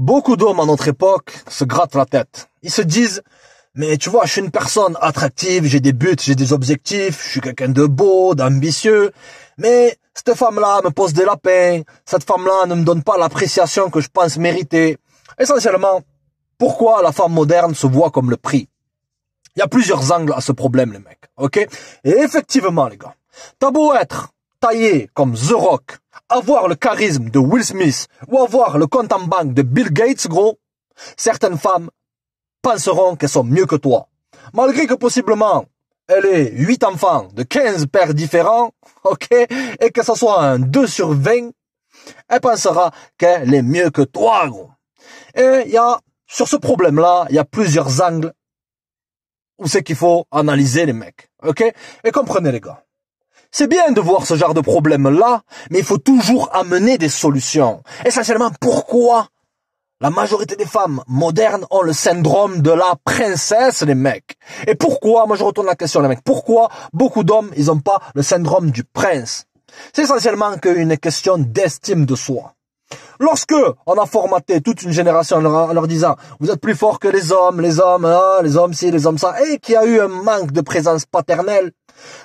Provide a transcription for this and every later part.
Beaucoup d'hommes à notre époque se grattent la tête. Ils se disent, mais tu vois, je suis une personne attractive, j'ai des buts, j'ai des objectifs, je suis quelqu'un de beau, d'ambitieux, mais cette femme-là me pose des lapins, cette femme-là ne me donne pas l'appréciation que je pense mériter. Essentiellement, pourquoi la femme moderne se voit comme le prix Il y a plusieurs angles à ce problème, les mecs, ok Et effectivement, les gars, t'as beau être taillé comme The Rock, avoir le charisme de Will Smith ou avoir le compte en banque de Bill Gates, gros, certaines femmes penseront qu'elles sont mieux que toi. Malgré que possiblement, elle ait 8 enfants de 15 pères différents, ok, et que ce soit un 2 sur 20, elle pensera qu'elle est mieux que toi, gros. Et il y a, sur ce problème-là, il y a plusieurs angles où c'est qu'il faut analyser les mecs, ok? Et comprenez les gars. C'est bien de voir ce genre de problème-là, mais il faut toujours amener des solutions. Essentiellement, pourquoi la majorité des femmes modernes ont le syndrome de la princesse, les mecs. Et pourquoi, moi je retourne la question, les mecs, pourquoi beaucoup d'hommes, ils n'ont pas le syndrome du prince C'est essentiellement qu'une question d'estime de soi. Lorsque on a formaté toute une génération en leur, disant vous êtes plus fort que les hommes, les hommes, hein, les hommes ci, les hommes ça, et qu'il a eu un manque de présence paternelle,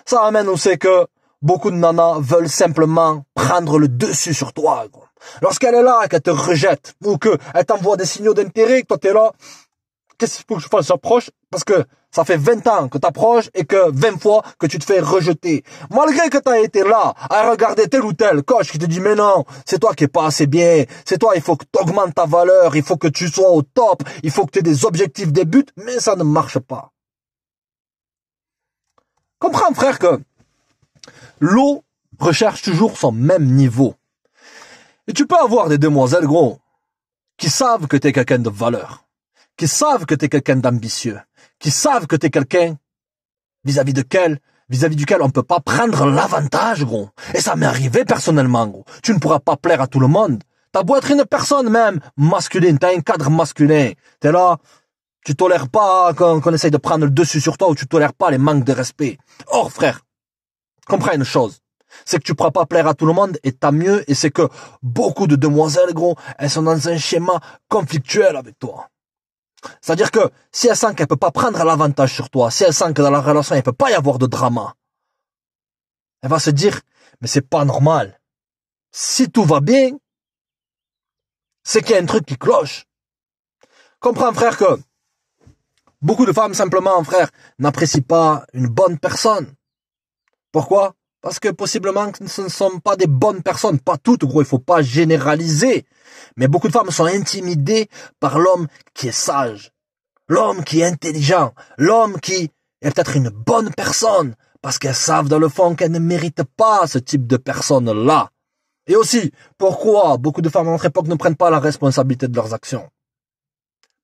ça amène on sait que Beaucoup de nanas veulent simplement prendre le dessus sur toi. Lorsqu'elle est là, qu'elle te rejette, ou qu'elle t'envoie des signaux d'intérêt, que toi t'es là, qu'est-ce qu'il faut que je fasse J'approche parce que ça fait 20 ans que t'approches et que 20 fois que tu te fais rejeter. Malgré que t'as été là à regarder tel ou tel coach qui te dit mais non, c'est toi qui est pas assez bien, c'est toi, il faut que augmentes ta valeur, il faut que tu sois au top, il faut que t'aies des objectifs, des buts, mais ça ne marche pas. Comprends frère que L'eau recherche toujours son même niveau. Et tu peux avoir des demoiselles, gros, qui savent que tu es quelqu'un de valeur, qui savent que tu es quelqu'un d'ambitieux, qui savent que tu es quelqu'un vis-à-vis de quel vis-à-vis duquel on ne peut pas prendre l'avantage, gros. Et ça m'est arrivé personnellement, gros. Tu ne pourras pas plaire à tout le monde. T'as beau être une personne même masculine, t'as un cadre masculin. T'es là, tu tolères pas quand qu'on essaye de prendre le dessus sur toi ou tu tolères pas les manques de respect. Or, frère, Comprends une chose. C'est que tu pourras pas plaire à tout le monde et t'as mieux et c'est que beaucoup de demoiselles, gros, elles sont dans un schéma conflictuel avec toi. C'est-à-dire que si elle sent qu'elle peut pas prendre l'avantage sur toi, si elle sent que dans la relation il peut pas y avoir de drama, elle va se dire, mais c'est pas normal. Si tout va bien, c'est qu'il y a un truc qui cloche. Comprends, frère, que beaucoup de femmes, simplement, frère, n'apprécient pas une bonne personne. Pourquoi Parce que possiblement ce ne sont pas des bonnes personnes, pas toutes, gros, il ne faut pas généraliser. Mais beaucoup de femmes sont intimidées par l'homme qui est sage, l'homme qui est intelligent, l'homme qui est peut-être une bonne personne, parce qu'elles savent dans le fond qu'elles ne méritent pas ce type de personne là Et aussi, pourquoi beaucoup de femmes à notre époque ne prennent pas la responsabilité de leurs actions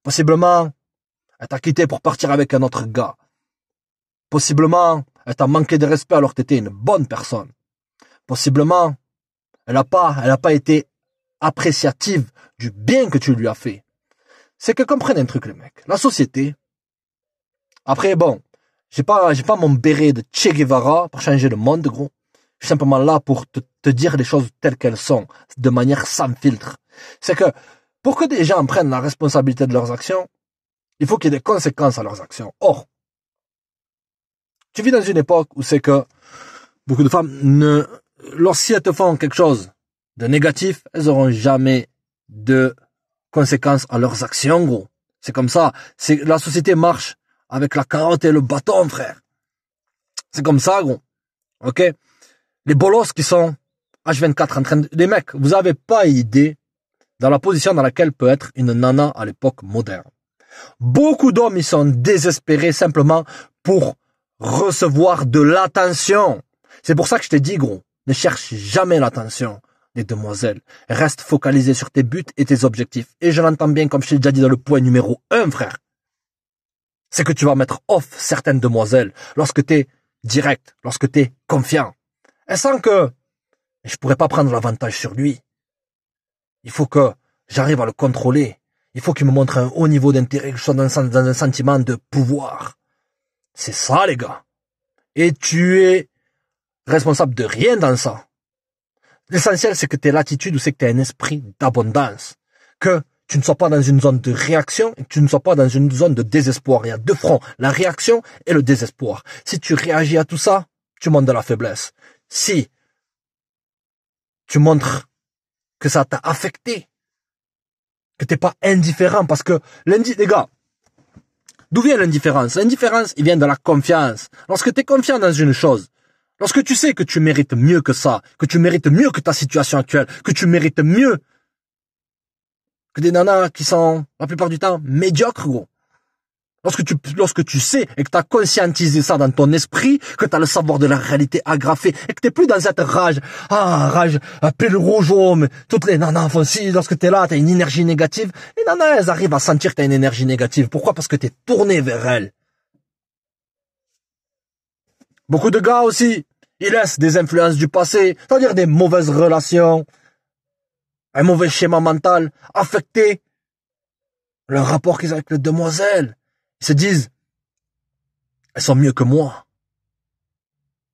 Possiblement, elle t'a pour partir avec un autre gars. Possiblement, elle t'a manqué de respect alors que tu étais une bonne personne. Possiblement, elle n'a pas, pas été appréciative du bien que tu lui as fait. C'est que comprennent un truc, les mecs. La société. Après, bon, j'ai pas, j'ai pas mon béret de Che Guevara pour changer le monde, gros. Je suis simplement là pour te, te dire les choses telles qu'elles sont, de manière sans filtre. C'est que, pour que des gens prennent la responsabilité de leurs actions, il faut qu'il y ait des conséquences à leurs actions. Or, tu vis dans une époque où c'est que beaucoup de femmes ne, lorsqu'elles te font quelque chose de négatif, elles auront jamais de conséquences à leurs actions, gros. C'est comme ça. C'est, la société marche avec la carotte et le bâton, frère. C'est comme ça, gros. Ok? Les bolos qui sont H24 en train de, les mecs, vous avez pas idée dans la position dans laquelle peut être une nana à l'époque moderne. Beaucoup d'hommes, ils sont désespérés simplement pour recevoir de l'attention. C'est pour ça que je t'ai dit, gros, ne cherche jamais l'attention des demoiselles. Reste focalisé sur tes buts et tes objectifs. Et je l'entends bien comme je t'ai déjà dit dans le point numéro un, frère. C'est que tu vas mettre off certaines demoiselles lorsque t'es direct, lorsque t'es confiant. Et sans que je pourrais pas prendre l'avantage sur lui. Il faut que j'arrive à le contrôler. Il faut qu'il me montre un haut niveau d'intérêt, que je sois dans un sentiment de pouvoir. C'est ça, les gars. Et tu es responsable de rien dans ça. L'essentiel, c'est que tu l'attitude ou c'est que tu un esprit d'abondance. Que tu ne sois pas dans une zone de réaction et que tu ne sois pas dans une zone de désespoir. Il y a deux fronts, la réaction et le désespoir. Si tu réagis à tout ça, tu montres de la faiblesse. Si tu montres que ça t'a affecté, que t'es pas indifférent parce que lundi, les gars, D'où vient l'indifférence L'indifférence, il vient de la confiance. Lorsque tu es confiant dans une chose, lorsque tu sais que tu mérites mieux que ça, que tu mérites mieux que ta situation actuelle, que tu mérites mieux que des nanas qui sont la plupart du temps médiocres, gros. Lorsque tu, lorsque tu sais et que tu as conscientisé ça dans ton esprit, que tu as le savoir de la réalité agrafée et que tu plus dans cette rage, ah, rage, euh, pile rouge, oh, mais toutes les nanas font si, lorsque tu es là, tu as une énergie négative. Les nanas, elles arrivent à sentir que tu as une énergie négative. Pourquoi Parce que tu es tourné vers elles. Beaucoup de gars aussi, ils laissent des influences du passé, c'est-à-dire des mauvaises relations, un mauvais schéma mental, affecté, le rapport qu'ils ont avec le demoiselle ils se disent, elles sont mieux que moi.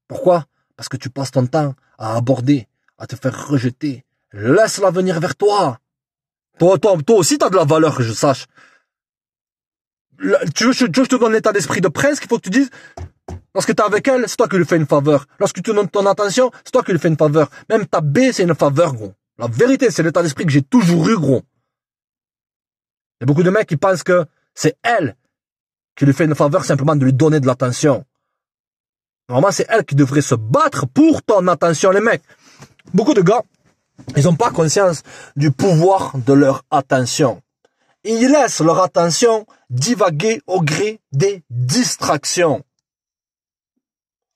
Pourquoi Parce que tu passes ton temps à aborder, à te faire rejeter. Laisse-la venir vers toi. Toi, toi, toi aussi, de la valeur, que je sache. tu, veux, je te donne l'état d'esprit de presse il faut que tu dises, lorsque es avec elle, c'est toi qui lui fais une faveur. Lorsque tu donnes ton attention, c'est toi qui lui fais une faveur. Même ta B, c'est une faveur, gros. La vérité, c'est l'état d'esprit que j'ai toujours eu, gros. Il y a beaucoup de mecs qui pensent que c'est elle, qui lui fait une faveur simplement de lui donner de l'attention. Normalement, c'est elle qui devrait se battre pour ton attention, les mecs. Beaucoup de gars, ils n'ont pas conscience du pouvoir de leur attention. Ils laissent leur attention divaguer au gré des distractions.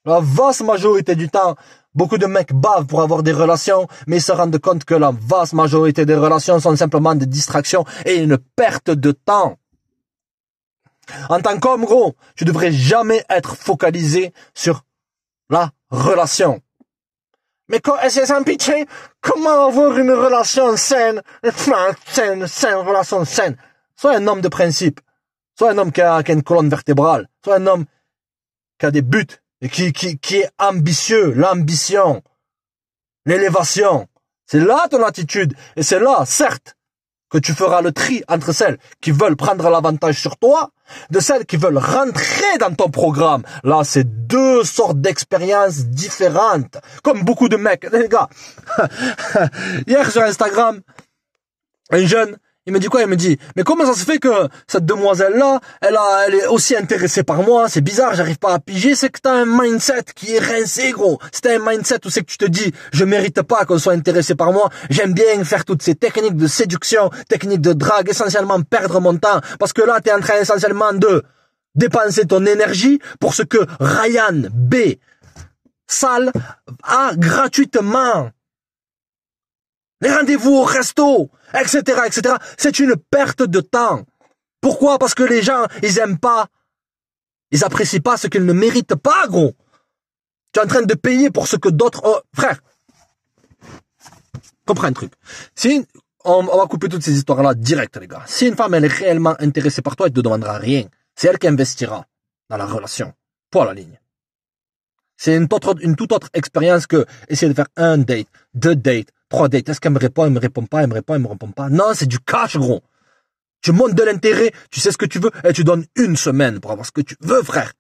La vaste majorité du temps, beaucoup de mecs bavent pour avoir des relations, mais ils se rendent compte que la vaste majorité des relations sont simplement des distractions et une perte de temps. En tant qu'homme, gros, tu devrais jamais être focalisé sur la relation. Mais c'est un pitié, comment avoir une relation saine, saine, relation saine Sois un homme de principe. soit un homme qui a, une colonne vertébrale. soit un homme qui a des buts et qui est ambitieux. L'ambition, l'élévation. C'est là ton attitude. Et c'est là, certes, que tu feras le tri entre celles qui veulent prendre l'avantage sur toi, de celles qui veulent rentrer dans ton programme. Là, c'est deux sortes d'expériences différentes. Comme beaucoup de mecs. Les gars, hier sur Instagram, un jeune il me dit quoi Il me dit, mais comment ça se fait que cette demoiselle-là, elle, a, elle est aussi intéressée par moi C'est bizarre, j'arrive pas à piger. C'est que t'as un mindset qui est rincé, gros. C'est un mindset où c'est que tu te dis, je mérite pas qu'on soit intéressé par moi. J'aime bien faire toutes ces techniques de séduction, techniques de drague, essentiellement perdre mon temps. Parce que là, t'es en train essentiellement de dépenser ton énergie pour ce que Ryan B. Sale a gratuitement les rendez-vous au resto, etc., etc. C'est une perte de temps. Pourquoi? Parce que les gens, ils aiment pas. Ils apprécient pas ce qu'ils ne méritent pas, gros. Tu es en train de payer pour ce que d'autres, ont frère. Comprends un truc. Si, on, va couper toutes ces histoires-là direct, les gars. Si une femme, elle est réellement intéressée par toi, elle te demandera rien. C'est elle qui investira dans la relation. à la ligne. C'est une, une toute autre expérience que essayer de faire un date, deux dates, 3 dates. Est-ce qu'elle me répond, elle me répond pas, elle me répond, elle me répond pas. Non, c'est du cash, gros. Tu montes de l'intérêt, tu sais ce que tu veux, et tu donnes une semaine pour avoir ce que tu veux, frère.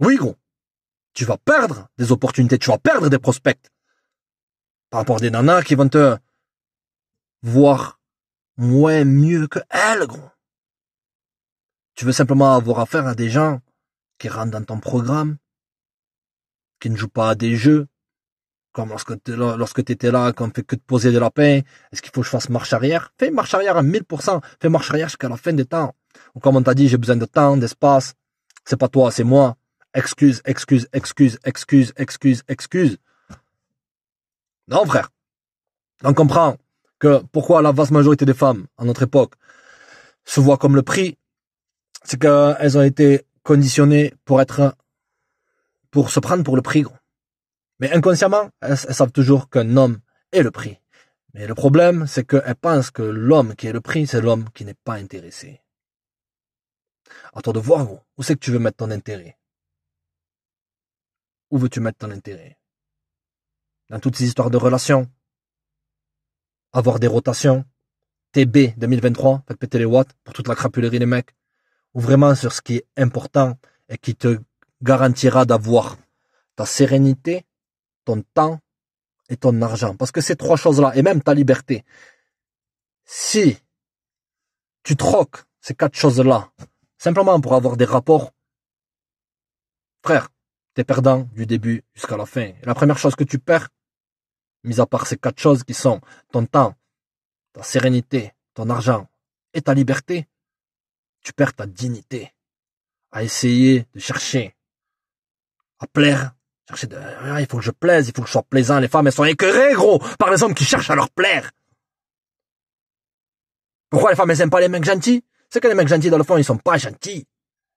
Oui, gros. Tu vas perdre des opportunités, tu vas perdre des prospects. Par rapport à des nanas qui vont te voir moins mieux que elles, gros. Tu veux simplement avoir affaire à des gens qui rentrent dans ton programme, qui ne jouent pas à des jeux, comme lorsque tu étais là, qu'on fait que de poser des lapins, est-ce qu'il faut que je fasse marche arrière Fais marche arrière à 1000%, fais marche arrière jusqu'à la fin des temps. Ou comme on t'a dit, j'ai besoin de temps, d'espace, c'est pas toi, c'est moi. Excuse, excuse, excuse, excuse, excuse, excuse. Non frère. On comprend que pourquoi la vaste majorité des femmes à notre époque se voient comme le prix, c'est qu'elles ont été conditionnées pour être, pour se prendre pour le prix. Gros. Mais inconsciemment, elles, savent toujours qu'un homme est le prix. Mais le problème, c'est qu'elles pensent que l'homme qui est le prix, c'est l'homme qui n'est pas intéressé. À toi de voir, où où c'est que tu veux mettre ton intérêt Où veux-tu mettre ton intérêt Dans toutes ces histoires de relations Avoir des rotations TB 2023, faites péter les watts pour toute la crapulerie des mecs Ou vraiment sur ce qui est important et qui te garantira d'avoir ta sérénité, ton temps et ton argent. Parce que ces trois choses-là, et même ta liberté, si tu troques ces quatre choses-là, simplement pour avoir des rapports, frère, t'es perdant du début jusqu'à la fin. Et la première chose que tu perds, mis à part ces quatre choses qui sont ton temps, ta sérénité, ton argent et ta liberté, tu perds ta dignité à essayer de chercher à plaire Hein, il faut que je plaise, il faut que je sois plaisant. Les femmes, elles sont écœurées, gros, par les hommes qui cherchent à leur plaire. Pourquoi les femmes, elles aiment pas les mecs gentils C'est que les mecs gentils, dans le fond, ils sont pas gentils.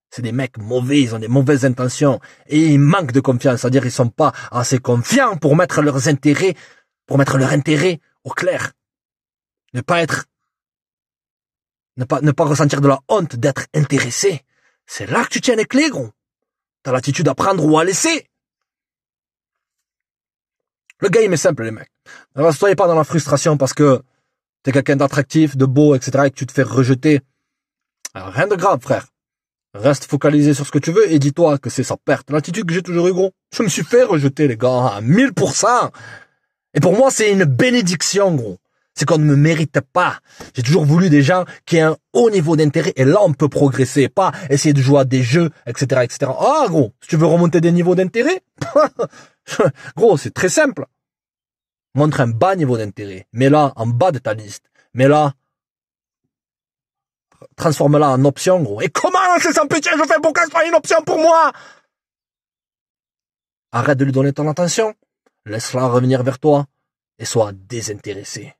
C'est des mecs mauvais, ils ont des mauvaises intentions. Et ils manquent de confiance, c'est-à-dire ils sont pas assez confiants pour mettre leurs intérêts, pour mettre leur intérêt au clair. Ne pas être, ne pas, ne pas ressentir de la honte d'être intéressé. C'est là que tu tiens les clés, gros. T'as l'attitude à prendre ou à laisser. Le game est simple, les mecs. Alors, soyez pas dans la frustration parce que t'es quelqu'un d'attractif, de beau, etc., et que tu te fais rejeter. rien de grave, frère. Reste focalisé sur ce que tu veux et dis-toi que c'est sa perte. L'attitude que j'ai toujours eu, gros. Je me suis fait rejeter, les gars, à 1000%. Et pour moi, c'est une bénédiction, gros. C'est qu'on ne me mérite pas. J'ai toujours voulu des gens qui aient un haut niveau d'intérêt et là, on peut progresser, pas essayer de jouer à des jeux, etc., etc. Ah, gros, si tu veux remonter des niveaux d'intérêt, gros, c'est très simple montre un bas niveau d'intérêt. Mets-la en bas de ta liste. Mets-la, transforme-la en option, gros. Et comment c'est sans pitié, je fais pour qu'elle soit une option pour moi? Arrête de lui donner ton attention. Laisse-la revenir vers toi et sois désintéressé.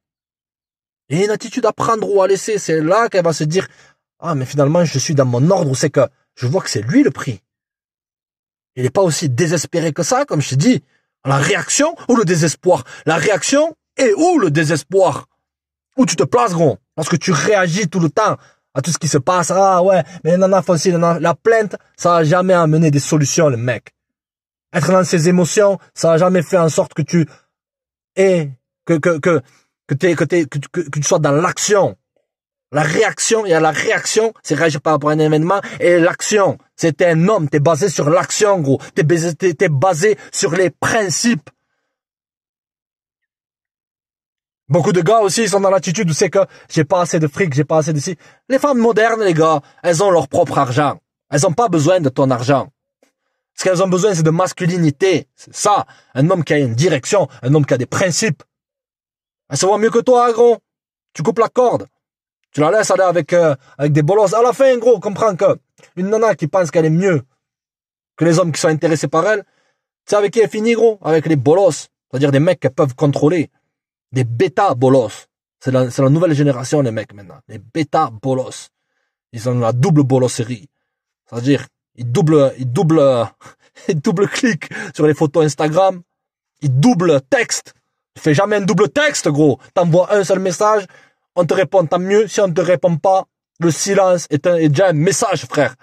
Et une attitude à prendre ou à laisser, c'est là qu'elle va se dire, ah, mais finalement, je suis dans mon ordre, c'est que je vois que c'est lui le prix. Il n'est pas aussi désespéré que ça, comme je te dis. La réaction ou le désespoir La réaction et où le désespoir Où tu te places, gros Parce que tu réagis tout le temps à tout ce qui se passe. Ah ouais, mais nana facile, la plainte, ça n'a jamais amené des solutions, le mec. Être dans ses émotions, ça n'a jamais fait en sorte que tu aies, que, que, que, es, que, que tu sois dans l'action. La réaction, il y a la réaction, c'est réagir par rapport à un événement, et l'action, c'est un homme, t'es basé sur l'action, gros, t'es basé, basé sur les principes. Beaucoup de gars aussi, sont dans l'attitude où c'est que j'ai pas assez de fric, j'ai pas assez de Les femmes modernes, les gars, elles ont leur propre argent. Elles ont pas besoin de ton argent. Ce qu'elles ont besoin, c'est de masculinité. C'est ça. Un homme qui a une direction, un homme qui a des principes. Elles se voient mieux que toi, gros. Tu coupes la corde. Tu la laisses aller avec, euh, avec des bolosses. À la fin, gros, comprends que une nana qui pense qu'elle est mieux que les hommes qui sont intéressés par elle, tu sais avec qui elle finit, gros Avec les bolosses. C'est-à-dire des mecs qui peuvent contrôler. Des bêta bolosses. C'est la, la, nouvelle génération, les mecs, maintenant. Les bêta bolosses. Ils ont la double bolosserie. C'est-à-dire, ils doublent, ils doublent, ils double clic sur les photos Instagram. Ils double texte. Tu fais jamais un double texte, gros. T'envoies un seul message on te répond, tant mieux. Si on ne te répond pas, le silence est, un, déjà un message, frère.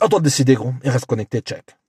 À toi de décider, gros. Et reste connecté, check.